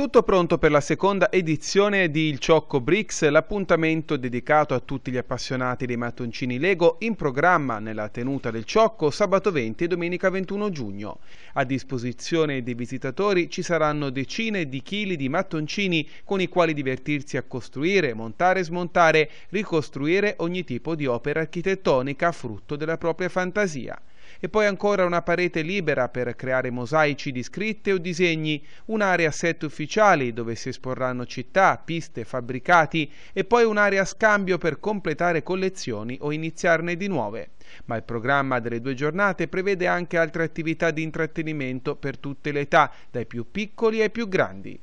Tutto pronto per la seconda edizione di Il Ciocco Bricks, l'appuntamento dedicato a tutti gli appassionati dei mattoncini Lego in programma nella tenuta del Ciocco sabato 20 e domenica 21 giugno. A disposizione dei visitatori ci saranno decine di chili di mattoncini con i quali divertirsi a costruire, montare e smontare, ricostruire ogni tipo di opera architettonica frutto della propria fantasia e poi ancora una parete libera per creare mosaici di scritte o disegni, un'area set ufficiale ufficiali dove si esporranno città, piste, fabbricati e poi un'area scambio per completare collezioni o iniziarne di nuove. Ma il programma delle due giornate prevede anche altre attività di intrattenimento per tutte le età, dai più piccoli ai più grandi.